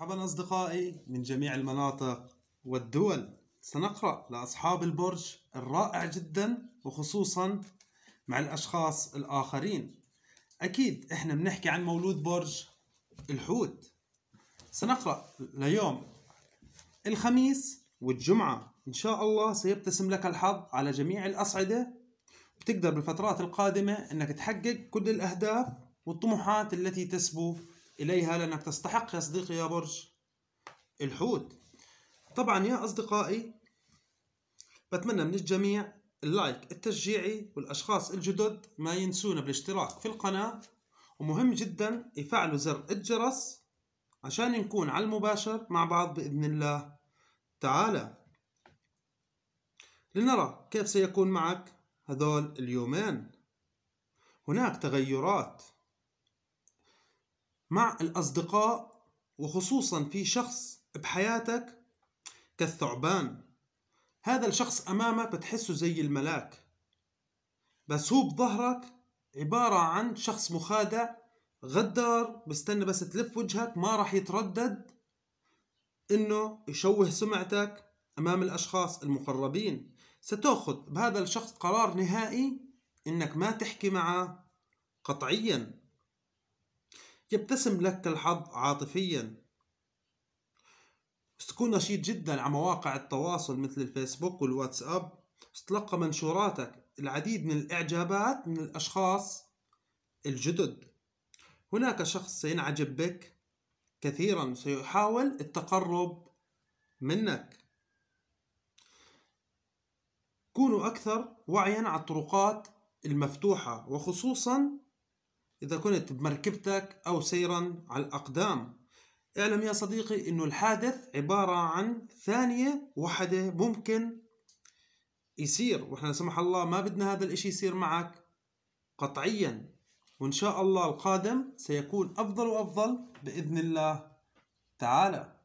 مرحبا أصدقائي من جميع المناطق والدول سنقرأ لأصحاب البرج الرائع جدا وخصوصا مع الأشخاص الآخرين أكيد إحنا بنحكي عن مولود برج الحوت سنقرأ ليوم الخميس والجمعة إن شاء الله سيبتسم لك الحظ على جميع الأصعدة بتقدر بالفترات القادمة أنك تحقق كل الأهداف والطموحات التي تسبو إليها لأنك تستحق يا صديقي يا برج الحوت طبعا يا أصدقائي بتمنى من الجميع اللايك التشجيعي والأشخاص الجدد ما ينسونا بالاشتراك في القناة ومهم جدا يفعلوا زر الجرس عشان نكون على المباشر مع بعض بإذن الله تعالى لنرى كيف سيكون معك هذول اليومين هناك تغيرات مع الأصدقاء وخصوصا في شخص بحياتك كالثعبان هذا الشخص أمامك بتحسه زي الملاك بس هو بظهرك عبارة عن شخص مخادع غدار بستنى بس تلف وجهك ما راح يتردد انه يشوه سمعتك امام الاشخاص المقربين ستاخذ بهذا الشخص قرار نهائي انك ما تحكي معه قطعيا يبتسم لك الحظ عاطفيا ستكون نشيط جدا على مواقع التواصل مثل الفيسبوك والواتساب ستلقى منشوراتك العديد من الإعجابات من الأشخاص الجدد هناك شخص سينعجب بك كثيرا سيحاول التقرب منك كونوا أكثر وعيا على الطرقات المفتوحة وخصوصا إذا كنت بمركبتك أو سيرا على الأقدام اعلم يا صديقي أنه الحادث عبارة عن ثانية واحدة ممكن يصير وإحنا سمح الله ما بدنا هذا الإشي يصير معك قطعيا وإن شاء الله القادم سيكون أفضل وأفضل بإذن الله تعالى